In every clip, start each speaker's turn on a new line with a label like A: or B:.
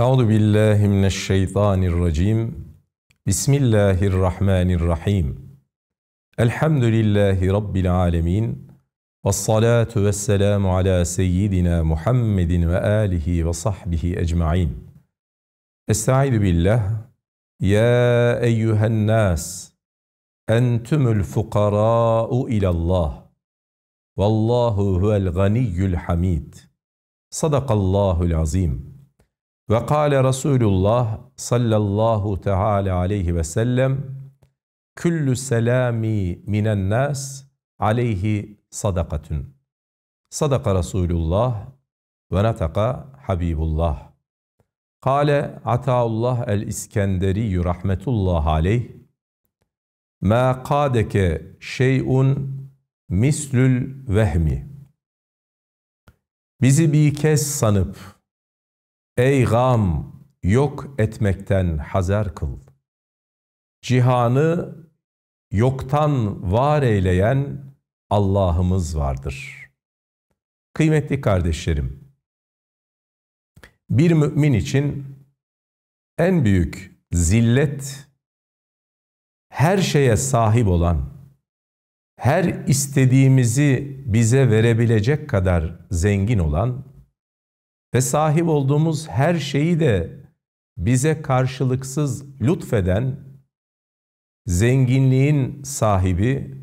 A: Euzu billahi mineşşeytanirracim. Bismillahirrahmanirrahim. Elhamdülillahi rabbil alamin. Ves salatu vesselamu ala seyyidina Muhammedin ve alihi ve sahbihi ecmaîn. Estaizu billah. Ya eyyühen nas. Entümül fukarâ'u ilallah. Vallahu huvel ganiyyül hamid. Sadakallahul azim. Ve kâle Resulullah sallallahu teala aleyhi ve sellem Küllü selami minen nas aleyhi sadakatun. Sadaka Resulullah ve nataka Habibullah. Kale Ataullah el-İskenderi rahmetullah aleyh Ma kadeke şey'un mislül vehmi Bizi bir kez sanıp Ey gam yok etmekten hazar kıl. Cihanı yoktan var eyleyen Allah'ımız vardır. Kıymetli kardeşlerim, bir mümin için en büyük zillet her şeye sahip olan, her istediğimizi bize verebilecek kadar zengin olan ve sahip olduğumuz her şeyi de bize karşılıksız lütfeden, zenginliğin sahibi,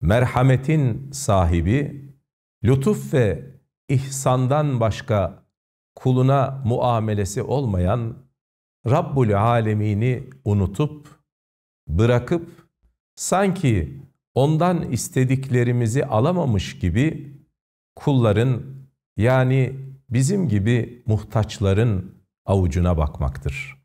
A: merhametin sahibi, lütuf ve ihsandan başka kuluna muamelesi olmayan Rabbul Alemini unutup, bırakıp, sanki ondan istediklerimizi alamamış gibi kulların yani bizim gibi muhtaçların avucuna bakmaktır.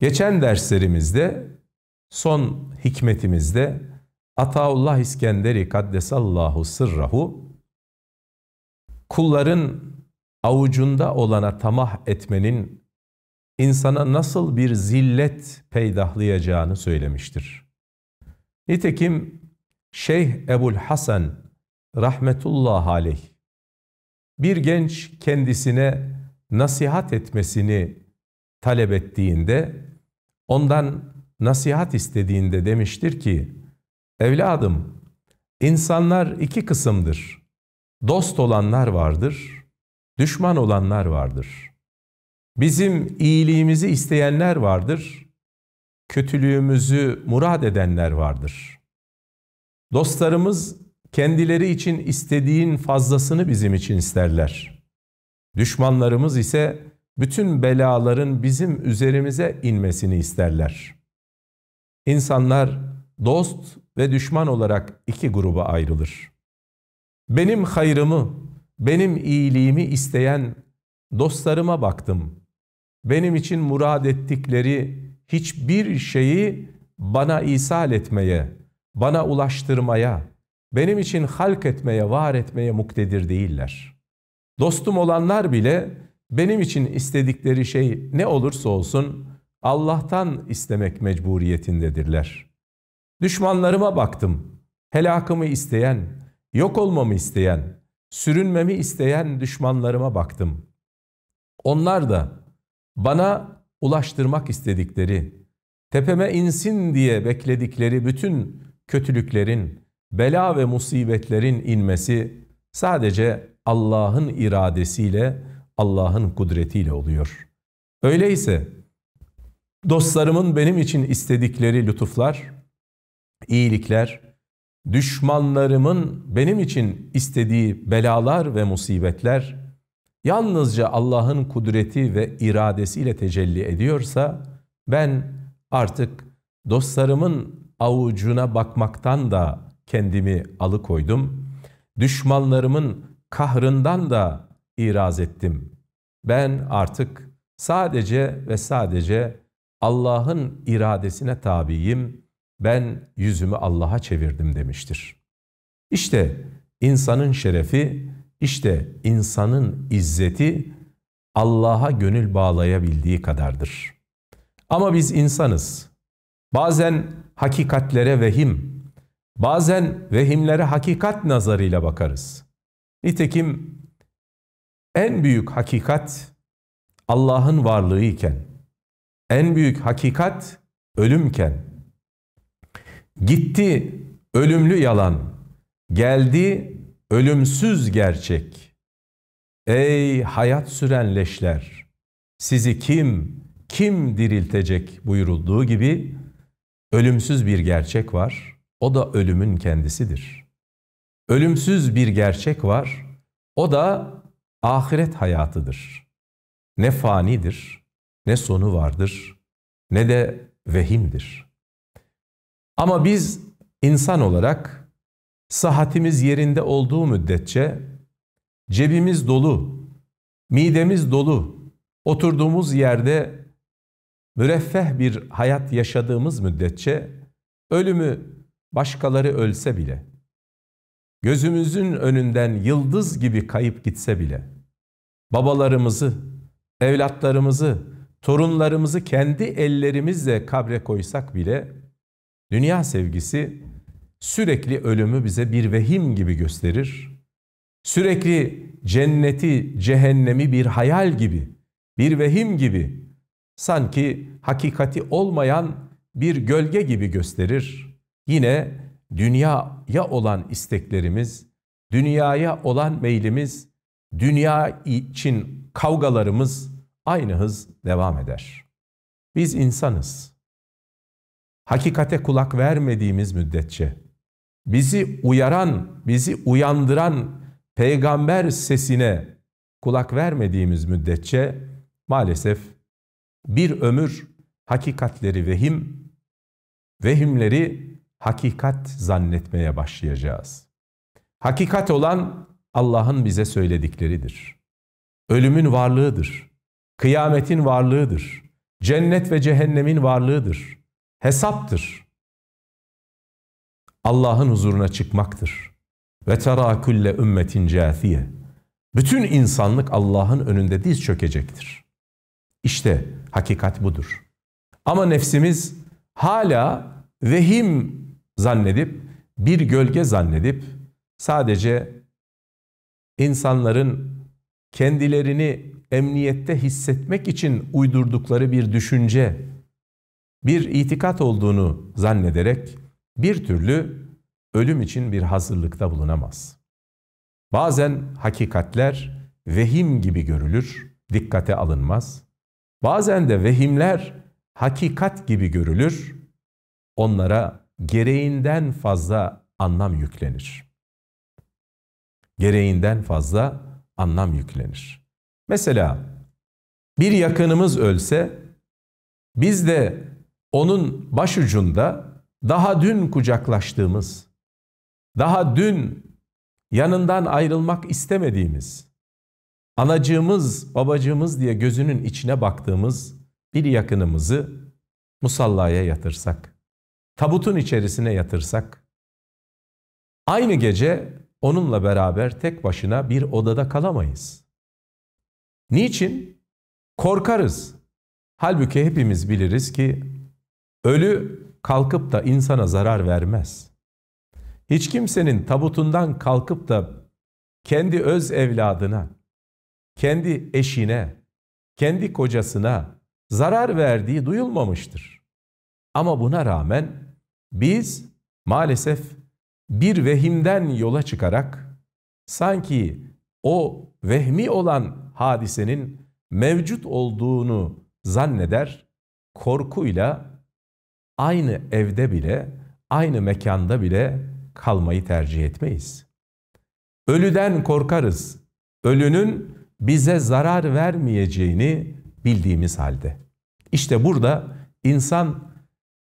A: Geçen derslerimizde, son hikmetimizde Ataullah İskenderi Kaddesallahu Sırrahu kulların avucunda olana tamah etmenin insana nasıl bir zillet peydahlayacağını söylemiştir. Nitekim Şeyh Ebul Hasan rahmetullah aleyh bir genç kendisine nasihat etmesini talep ettiğinde, ondan nasihat istediğinde demiştir ki, evladım insanlar iki kısımdır. Dost olanlar vardır, düşman olanlar vardır. Bizim iyiliğimizi isteyenler vardır, kötülüğümüzü murad edenler vardır. Dostlarımız kendileri için istediğin fazlasını bizim için isterler. Düşmanlarımız ise bütün belaların bizim üzerimize inmesini isterler. İnsanlar dost ve düşman olarak iki gruba ayrılır. Benim hayrımı, benim iyiliğimi isteyen dostlarıma baktım. Benim için murad ettikleri hiçbir şeyi bana isal etmeye, bana ulaştırmaya, benim için halk etmeye, var etmeye muktedir değiller. Dostum olanlar bile benim için istedikleri şey ne olursa olsun Allah'tan istemek mecburiyetindedirler. Düşmanlarıma baktım. Helakımı isteyen, yok olmamı isteyen, sürünmemi isteyen düşmanlarıma baktım. Onlar da bana ulaştırmak istedikleri, tepeme insin diye bekledikleri bütün kötülüklerin, bela ve musibetlerin inmesi sadece Allah'ın iradesiyle, Allah'ın kudretiyle oluyor. Öyleyse dostlarımın benim için istedikleri lütuflar, iyilikler, düşmanlarımın benim için istediği belalar ve musibetler yalnızca Allah'ın kudreti ve iradesiyle tecelli ediyorsa ben artık dostlarımın avucuna bakmaktan da kendimi alıkoydum. Düşmanlarımın kahrından da iraz ettim. Ben artık sadece ve sadece Allah'ın iradesine tabiyim. Ben yüzümü Allah'a çevirdim demiştir. İşte insanın şerefi, işte insanın izzeti Allah'a gönül bağlayabildiği kadardır. Ama biz insanız. Bazen hakikatlere vehim, Bazen vehimlere hakikat nazarıyla bakarız. Nitekim en büyük hakikat Allah'ın varlığı iken, en büyük hakikat ölümken, gitti ölümlü yalan, geldi ölümsüz gerçek. Ey hayat süren leşler, sizi kim, kim diriltecek buyurulduğu gibi ölümsüz bir gerçek var.'' O da ölümün kendisidir. Ölümsüz bir gerçek var. O da ahiret hayatıdır. Ne fanidir, ne sonu vardır, ne de vehimdir. Ama biz insan olarak sıhhatimiz yerinde olduğu müddetçe cebimiz dolu, midemiz dolu, oturduğumuz yerde müreffeh bir hayat yaşadığımız müddetçe ölümü başkaları ölse bile, gözümüzün önünden yıldız gibi kayıp gitse bile, babalarımızı, evlatlarımızı, torunlarımızı kendi ellerimizle kabre koysak bile, dünya sevgisi sürekli ölümü bize bir vehim gibi gösterir. Sürekli cenneti, cehennemi bir hayal gibi, bir vehim gibi, sanki hakikati olmayan bir gölge gibi gösterir. Yine dünyaya olan isteklerimiz, dünyaya olan meylimiz, dünya için kavgalarımız aynı hız devam eder. Biz insanız. Hakikate kulak vermediğimiz müddetçe, bizi uyaran, bizi uyandıran peygamber sesine kulak vermediğimiz müddetçe maalesef bir ömür hakikatleri vehim, vehimleri hakikat zannetmeye başlayacağız. Hakikat olan Allah'ın bize söyledikleridir. Ölümün varlığıdır. Kıyametin varlığıdır. Cennet ve cehennemin varlığıdır. Hesaptır. Allah'ın huzuruna çıkmaktır. Ve tera külle ümmetin câthiye. Bütün insanlık Allah'ın önünde diz çökecektir. İşte hakikat budur. Ama nefsimiz hala vehim zannedip, bir gölge zannedip sadece insanların kendilerini emniyette hissetmek için uydurdukları bir düşünce, bir itikat olduğunu zannederek bir türlü ölüm için bir hazırlıkta bulunamaz. Bazen hakikatler vehim gibi görülür, dikkate alınmaz. Bazen de vehimler hakikat gibi görülür, onlara gereğinden fazla anlam yüklenir. Gereğinden fazla anlam yüklenir. Mesela bir yakınımız ölse biz de onun başucunda daha dün kucaklaştığımız, daha dün yanından ayrılmak istemediğimiz, anacığımız, babacığımız diye gözünün içine baktığımız bir yakınımızı musallaya yatırsak tabutun içerisine yatırsak, aynı gece onunla beraber tek başına bir odada kalamayız. Niçin? Korkarız. Halbuki hepimiz biliriz ki ölü kalkıp da insana zarar vermez. Hiç kimsenin tabutundan kalkıp da kendi öz evladına, kendi eşine, kendi kocasına zarar verdiği duyulmamıştır. Ama buna rağmen biz maalesef bir vehimden yola çıkarak sanki o vehmi olan hadisenin mevcut olduğunu zanneder, korkuyla aynı evde bile, aynı mekanda bile kalmayı tercih etmeyiz. Ölüden korkarız. Ölünün bize zarar vermeyeceğini bildiğimiz halde. İşte burada insan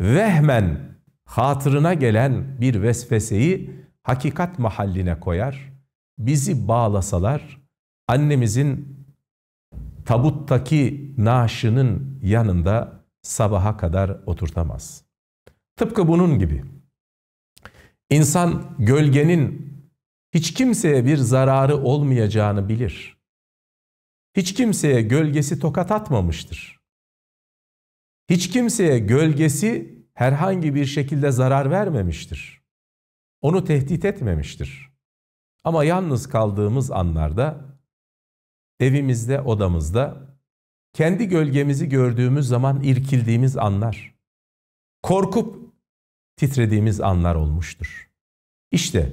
A: vehmen hatırına gelen bir vesveseyi hakikat mahalline koyar. Bizi bağlasalar annemizin tabuttaki naaşının yanında sabaha kadar oturtamaz. Tıpkı bunun gibi. insan gölgenin hiç kimseye bir zararı olmayacağını bilir. Hiç kimseye gölgesi tokat atmamıştır. Hiç kimseye gölgesi herhangi bir şekilde zarar vermemiştir. Onu tehdit etmemiştir. Ama yalnız kaldığımız anlarda evimizde, odamızda kendi gölgemizi gördüğümüz zaman irkildiğimiz anlar, korkup titrediğimiz anlar olmuştur. İşte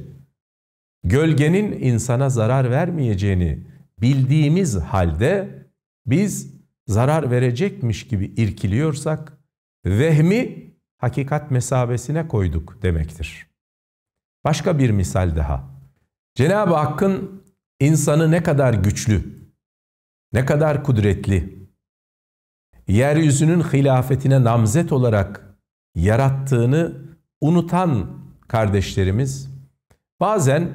A: gölgenin insana zarar vermeyeceğini bildiğimiz halde biz zarar verecekmiş gibi irkiliyorsak vehmi hakikat mesabesine koyduk demektir. Başka bir misal daha. Cenab-ı Hakk'ın insanı ne kadar güçlü, ne kadar kudretli, yeryüzünün hilafetine namzet olarak yarattığını unutan kardeşlerimiz bazen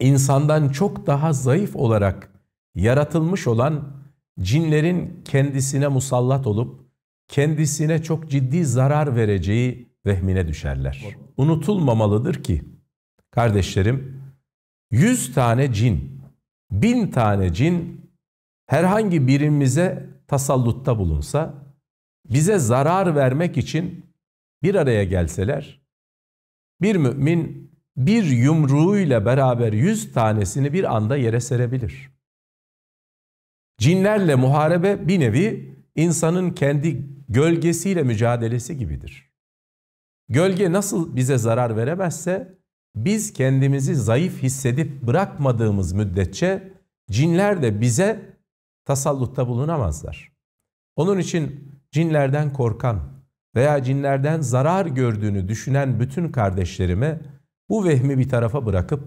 A: insandan çok daha zayıf olarak yaratılmış olan cinlerin kendisine musallat olup kendisine çok ciddi zarar vereceği vehmine düşerler. Unutulmamalıdır ki kardeşlerim 100 tane cin, 1000 tane cin herhangi birimize tasallutta bulunsa bize zarar vermek için bir araya gelseler bir mümin bir yumruğuyla beraber yüz tanesini bir anda yere serebilir. Cinlerle muharebe bir nevi insanın kendi gölgesiyle mücadelesi gibidir. Gölge nasıl bize zarar veremezse biz kendimizi zayıf hissedip bırakmadığımız müddetçe cinler de bize tasallutta bulunamazlar. Onun için cinlerden korkan veya cinlerden zarar gördüğünü düşünen bütün kardeşlerime bu vehmi bir tarafa bırakıp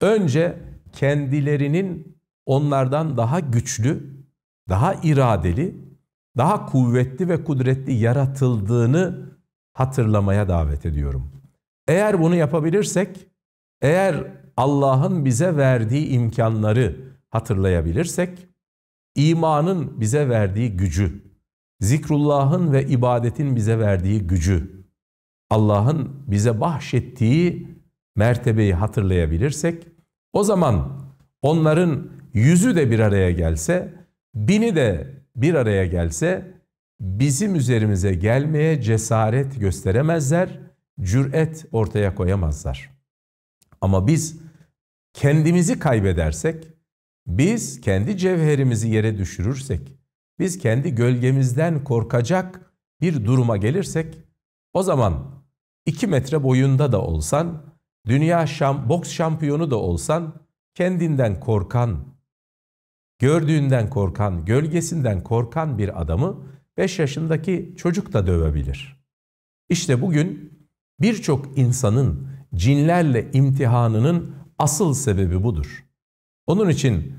A: önce kendilerinin onlardan daha güçlü, daha iradeli daha kuvvetli ve kudretli yaratıldığını hatırlamaya davet ediyorum. Eğer bunu yapabilirsek, eğer Allah'ın bize verdiği imkanları hatırlayabilirsek, imanın bize verdiği gücü, zikrullahın ve ibadetin bize verdiği gücü, Allah'ın bize bahşettiği mertebeyi hatırlayabilirsek, o zaman onların yüzü de bir araya gelse, bini de bir araya gelse bizim üzerimize gelmeye cesaret gösteremezler, cüret ortaya koyamazlar. Ama biz kendimizi kaybedersek, biz kendi cevherimizi yere düşürürsek, biz kendi gölgemizden korkacak bir duruma gelirsek, o zaman 2 metre boyunda da olsan, dünya şam, boks şampiyonu da olsan, kendinden korkan Gördüğünden korkan, gölgesinden korkan bir adamı 5 yaşındaki çocuk da dövebilir. İşte bugün birçok insanın cinlerle imtihanının asıl sebebi budur. Onun için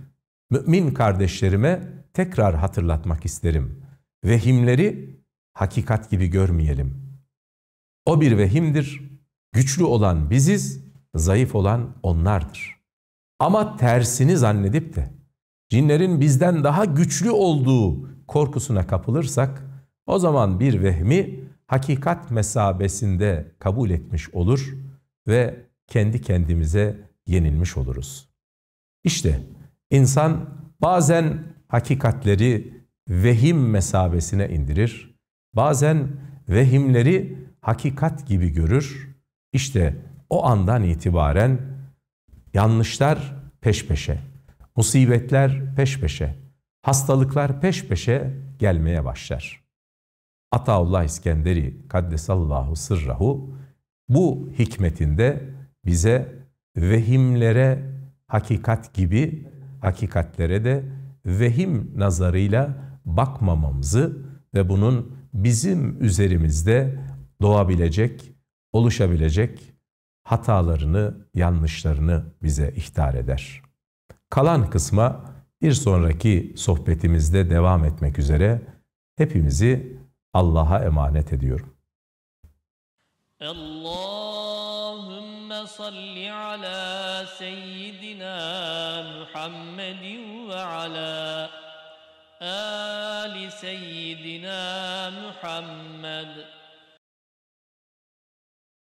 A: mümin kardeşlerime tekrar hatırlatmak isterim. Vehimleri hakikat gibi görmeyelim. O bir vehimdir. Güçlü olan biziz, zayıf olan onlardır. Ama tersini zannedip de cinlerin bizden daha güçlü olduğu korkusuna kapılırsak o zaman bir vehmi hakikat mesabesinde kabul etmiş olur ve kendi kendimize yenilmiş oluruz. İşte insan bazen hakikatleri vehim mesabesine indirir, bazen vehimleri hakikat gibi görür. İşte o andan itibaren yanlışlar peş peşe, musibetler peş peşe, hastalıklar peş peşe gelmeye başlar. Ataullah İskenderi Kaddesallahu sırrahu bu hikmetinde bize vehimlere hakikat gibi hakikatlere de vehim nazarıyla bakmamamızı ve bunun bizim üzerimizde doğabilecek, oluşabilecek hatalarını, yanlışlarını bize ihtar eder. Kalan kısma bir sonraki sohbetimizde devam etmek üzere hepimizi Allah'a emanet ediyorum. Allahümme salli ala seyyidina Muhammedin ve ala ali seyyidina Muhammed.